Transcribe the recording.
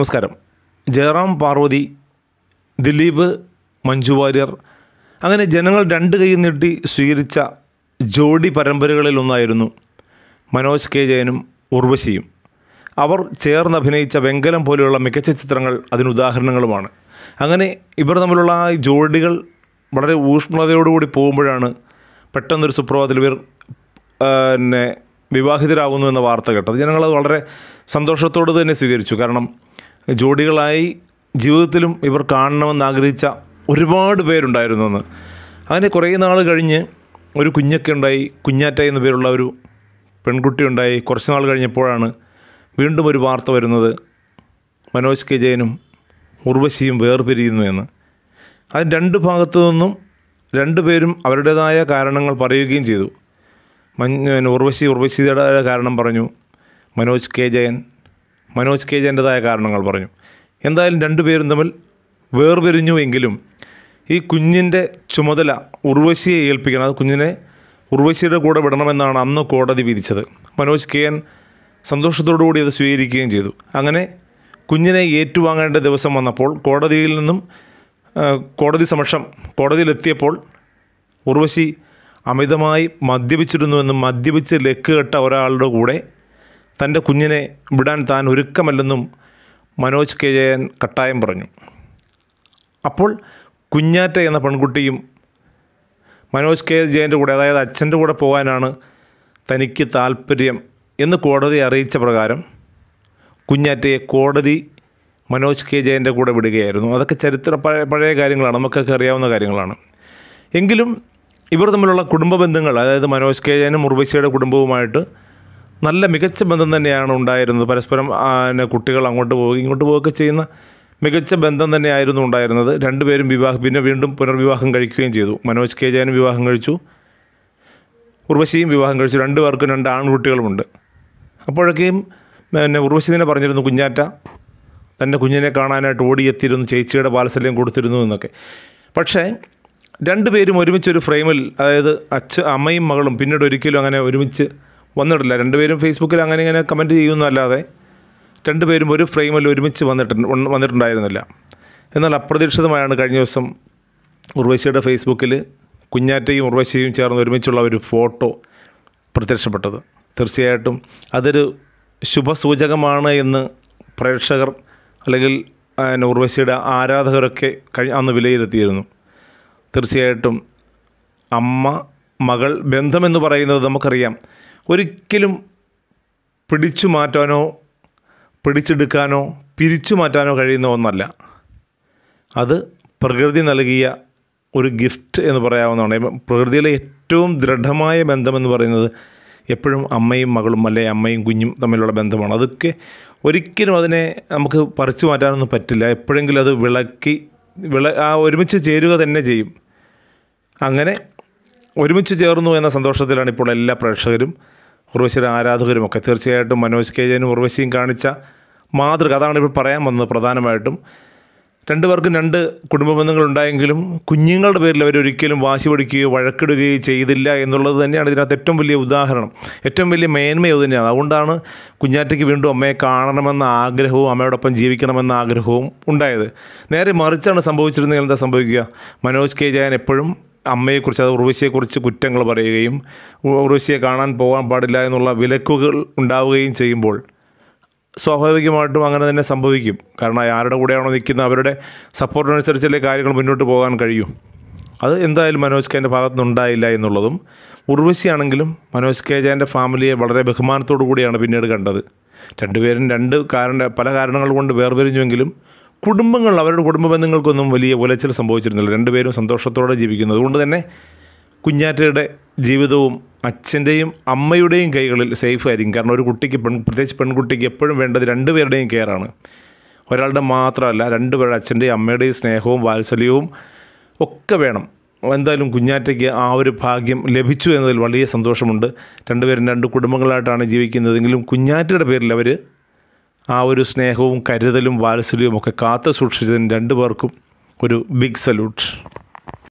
നമസ്കാരം ജയറാം പാർവതി ദിലീപ് മഞ്ജു വാര്യർ അങ്ങനെ ജനങ്ങൾ രണ്ട് കൈ നീട്ടി സ്വീകരിച്ച ജോഡി പരമ്പരകളിലൊന്നായിരുന്നു ഒന്നായിരുന്നു മനോജ് കെ ജയനും ഉർവശിയും അവർ ചേർന്ന് അഭിനയിച്ച വെങ്കലം പോലെയുള്ള മികച്ച ചിത്രങ്ങൾ അതിനുദാഹരണങ്ങളുമാണ് അങ്ങനെ ഇവർ തമ്മിലുള്ള ആ ജോഡികൾ വളരെ ഊഷ്മളതയോടുകൂടി പോകുമ്പോഴാണ് പെട്ടെന്നൊരു സുപ്രഭാതത്തിൽ ഇവർ പിന്നെ വിവാഹിതരാകുന്നു എന്ന വാർത്ത കേട്ടത് ജനങ്ങളത് വളരെ സന്തോഷത്തോട് തന്നെ സ്വീകരിച്ചു കാരണം ജോഡികളായി ജീവിതത്തിലും ഇവർ കാണണമെന്ന് ആഗ്രഹിച്ച ഒരുപാട് പേരുണ്ടായിരുന്നു അന്ന് അങ്ങനെ കുറേ നാൾ കഴിഞ്ഞ് ഒരു കുഞ്ഞൊക്കെ ഉണ്ടായി കുഞ്ഞാറ്റ എന്ന പേരുള്ള ഒരു പെൺകുട്ടി ഉണ്ടായി കുറച്ച് നാൾ കഴിഞ്ഞപ്പോഴാണ് വീണ്ടും ഒരു വാർത്ത വരുന്നത് മനോജ് കെ ജയനും ഉർവശിയും വേർപിരിയുന്നു എന്ന് അതിന് രണ്ട് ഭാഗത്തു നിന്നും രണ്ടുപേരും അവരുടേതായ കാരണങ്ങൾ പറയുകയും ചെയ്തു മഞ്ഞ ഉർവശി ഉർവശിയുടെ കാരണം പറഞ്ഞു മനോജ് കെ ജയൻ മനോജ് കെ ജെൻ്റെതായ കാരണങ്ങൾ പറഞ്ഞു എന്തായാലും രണ്ടുപേരും തമ്മിൽ വേർപിരിഞ്ഞു എങ്കിലും ഈ കുഞ്ഞിൻ്റെ ചുമതല ഉർവശിയെ ഏൽപ്പിക്കണം അത് കുഞ്ഞിനെ ഉർവശിയുടെ കൂടെ വിടണമെന്നാണ് അന്ന് കോടതി വിധിച്ചത് മനോജ് കെ എൻ സന്തോഷത്തോടുകൂടി അത് സ്വീകരിക്കുകയും ചെയ്തു അങ്ങനെ കുഞ്ഞിനെ ഏറ്റുവാങ്ങേണ്ട ദിവസം വന്നപ്പോൾ കോടതിയിൽ നിന്നും കോടതി സമക്ഷം കോടതിയിലെത്തിയപ്പോൾ ഉർവശി അമിതമായി മദ്യപിച്ചിരുന്നുവെന്നും മദ്യപിച്ച് ലെക്ക് കെട്ട ഒരാളുടെ കൂടെ തൻ്റെ കുഞ്ഞിനെ വിടാൻ താൻ ഒരുക്കമല്ലെന്നും മനോജ് കെ ജയൻ കട്ടായം പറഞ്ഞു അപ്പോൾ കുഞ്ഞാറ്റ എന്ന പെൺകുട്ടിയും മനോജ് കെ ജയൻ്റെ കൂടെ അതായത് അച്ഛൻ്റെ കൂടെ പോകാനാണ് തനിക്ക് താല്പര്യം എന്ന് കോടതി അറിയിച്ച പ്രകാരം കുഞ്ഞാറ്റയെ കോടതി മനോജ് കെ ജയൻ്റെ കൂടെ വിടുകയായിരുന്നു അതൊക്കെ ചരിത്ര പഴയ കാര്യങ്ങളാണ് നമുക്കൊക്കെ അറിയാവുന്ന കാര്യങ്ങളാണ് എങ്കിലും ഇവർ തമ്മിലുള്ള കുടുംബ ബന്ധങ്ങൾ അതായത് മനോജ് കെ ജയനും ഉർവശിയുടെ കുടുംബവുമായിട്ട് നല്ല മികച്ച ബന്ധം തന്നെയാണ് ഉണ്ടായിരുന്നത് പരസ്പരം പിന്നെ കുട്ടികൾ അങ്ങോട്ട് പോവുകയും ഇങ്ങോട്ട് പോവുകയൊക്കെ ചെയ്യുന്ന മികച്ച ബന്ധം തന്നെയായിരുന്നു ഉണ്ടായിരുന്നത് രണ്ടുപേരും വിവാഹം പിന്നെ വീണ്ടും പുനർവിവാഹം കഴിക്കുകയും ചെയ്തു മനോജ് കെ ജയനും വിവാഹം കഴിച്ചു ഉർവശിയും വിവാഹം കഴിച്ചു രണ്ടു പേർക്കും രണ്ട് ആൺകുട്ടികളുമുണ്ട് അപ്പോഴൊക്കെയും പിന്നെ ഉർവശി തന്നെ പറഞ്ഞിരുന്നു കുഞ്ഞാറ്റ തൻ്റെ കുഞ്ഞിനെ കാണാനായിട്ട് ഓടിയെത്തിയിരുന്നു ചേച്ചിയുടെ വാത്സല്യം കൊടുത്തിരുന്നു എന്നൊക്കെ പക്ഷേ രണ്ടുപേരും ഒരുമിച്ചൊരു ഫ്രെയിമിൽ അതായത് അച്ഛ അമ്മയും മകളും പിന്നീട് ഒരിക്കലും അങ്ങനെ ഒരുമിച്ച് വന്നിട്ടില്ല രണ്ടുപേരും ഫേസ്ബുക്കിൽ അങ്ങനെ ഇങ്ങനെ കമൻറ്റ് ചെയ്യുന്നതല്ലാതെ രണ്ടുപേരും ഒരു ഫ്രെയിമിൽ ഒരുമിച്ച് വന്നിട്ട് വന്നിട്ടുണ്ടായിരുന്നില്ല എന്നാൽ അപ്രതീക്ഷിതമായാണ് കഴിഞ്ഞ ദിവസം ഉർവശിയുടെ ഫേസ്ബുക്കിൽ കുഞ്ഞാറ്റയും ഉർവശിയും ചേർന്ന് ഒരുമിച്ചുള്ള ഒരു ഫോട്ടോ പ്രത്യക്ഷപ്പെട്ടത് തീർച്ചയായിട്ടും അതൊരു ശുഭസൂചകമാണ് എന്ന് പ്രേക്ഷകർ അല്ലെങ്കിൽ ഉർവശിയുടെ ആരാധകരൊക്കെ കഴി അന്ന് വിലയിരുത്തിയിരുന്നു തീർച്ചയായിട്ടും അമ്മ മകൾ ബന്ധമെന്ന് പറയുന്നത് നമുക്കറിയാം ഒരിക്കലും പിടിച്ചു മാറ്റാനോ പിടിച്ചെടുക്കാനോ പിരിച്ചു മാറ്റാനോ കഴിയുന്ന ഒന്നല്ല അത് പ്രകൃതി നൽകിയ ഒരു ഗിഫ്റ്റ് എന്ന് പറയാവുന്നതാണ് പ്രകൃതിയിലെ ഏറ്റവും ദൃഢമായ ബന്ധമെന്ന് പറയുന്നത് എപ്പോഴും അമ്മയും മകളും അല്ലെ അമ്മയും കുഞ്ഞും തമ്മിലുള്ള ബന്ധമാണ് അതൊക്കെ ഒരിക്കലും അതിനെ നമുക്ക് പറിച്ചു മാറ്റാനൊന്നും പറ്റില്ല എപ്പോഴെങ്കിലും അത് വിളക്കി വിള ആ ഒരുമിച്ച് ചേരുക തന്നെ ചെയ്യും അങ്ങനെ ഒരുമിച്ച് ചേർന്നു എന്ന സന്തോഷത്തിലാണ് ഇപ്പോൾ എല്ലാ പ്രേക്ഷകരും ഉർവശിയുടെ ആരാധകരുമൊക്കെ തീർച്ചയായിട്ടും മനോജ് കെ ജയനും ഉർവശിയും കാണിച്ച മാതൃക അതാണ് ഇപ്പോൾ പറയാൻ വന്നത് പ്രധാനമായിട്ടും രണ്ട് പേർക്കും രണ്ട് കുടുംബ ബന്ധങ്ങളുണ്ടായെങ്കിലും കുഞ്ഞുങ്ങളുടെ പേരിൽ അവരൊരിക്കലും വാശി പിടിക്കുകയോ വഴക്കിടുകയോ ചെയ്തില്ല എന്നുള്ളത് തന്നെയാണ് ഇതിനകത്ത് ഏറ്റവും വലിയ ഉദാഹരണം ഏറ്റവും വലിയ മേന്മയോ തന്നെയാണ് അതുകൊണ്ടാണ് കുഞ്ഞാറ്റയ്ക്ക് വീണ്ടും അമ്മയെ കാണണമെന്ന ആഗ്രഹവും അമ്മയോടൊപ്പം ജീവിക്കണമെന്ന ആഗ്രഹവും ഉണ്ടായത് നേരെ മറിച്ചാണ് സംഭവിച്ചിരുന്നെങ്കിൽ എന്താ സംഭവിക്കുക മനോജ് കെ ജയൻ എപ്പോഴും അമ്മയെക്കുറിച്ച് അത് ഉർവശിയെക്കുറിച്ച് കുറ്റങ്ങൾ പറയുകയും ഉർവശിയെ കാണാൻ പോകാൻ പാടില്ല എന്നുള്ള വിലക്കുകൾ ഉണ്ടാവുകയും ചെയ്യുമ്പോൾ സ്വാഭാവികമായിട്ടും അങ്ങനെ തന്നെ സംഭവിക്കും കാരണം ആരുടെ കൂടെയാണോ നിൽക്കുന്നത് അവരുടെ സപ്പോർട്ടിനനുസരിച്ചല്ലേ കാര്യങ്ങൾ മുന്നോട്ട് പോകാൻ കഴിയൂ അത് എന്തായാലും മനോജ് കെൻ്റെ ഭാഗത്തുനിന്നുണ്ടായില്ല എന്നുള്ളതും ഉർവശിയാണെങ്കിലും മനോജ് കെ ഫാമിലിയെ വളരെ ബഹുമാനത്തോടു കൂടിയാണ് പിന്നീട് കണ്ടത് രണ്ടുപേരും രണ്ട് കാരണ പല കാരണങ്ങൾ കൊണ്ട് വേർപിരിഞ്ഞുവെങ്കിലും കുടുംബങ്ങൾ അവരുടെ കുടുംബ ബന്ധങ്ങൾക്കൊന്നും വലിയ ഉലച്ചിൽ സംഭവിച്ചിരുന്നില്ല രണ്ടുപേരും സന്തോഷത്തോടെ ജീവിക്കുന്നു അതുകൊണ്ട് തന്നെ കുഞ്ഞാറ്റയുടെ ജീവിതവും അച്ഛൻ്റെയും അമ്മയുടെയും കൈകളിൽ സേഫ് ആയിരിക്കും കാരണം ഒരു കുട്ടിക്ക് പെൺ പ്രത്യേകിച്ച് പെൺകുട്ടിക്ക് എപ്പോഴും വേണ്ടത് രണ്ടുപേരുടെയും കെയറാണ് ഒരാളുടെ മാത്രമല്ല രണ്ടുപേരുടെ അച്ഛൻ്റെയും അമ്മയുടെയും സ്നേഹവും വാത്സല്യവും ഒക്കെ വേണം എന്തായാലും കുഞ്ഞാറ്റയ്ക്ക് ആ ഒരു ഭാഗ്യം ലഭിച്ചു എന്നതിൽ വലിയ സന്തോഷമുണ്ട് രണ്ടുപേരും രണ്ട് കുടുംബങ്ങളായിട്ടാണ് ജീവിക്കുന്നതെങ്കിലും കുഞ്ഞാറ്റയുടെ പേരിൽ അവർ ആ ഒരു സ്നേഹവും കരുതലും വാത്സല്യവും ഒക്കെ കാത്തു സൂക്ഷിച്ചതിന് രണ്ടു പേർക്കും ഒരു ബിഗ് സല്യൂട്ട്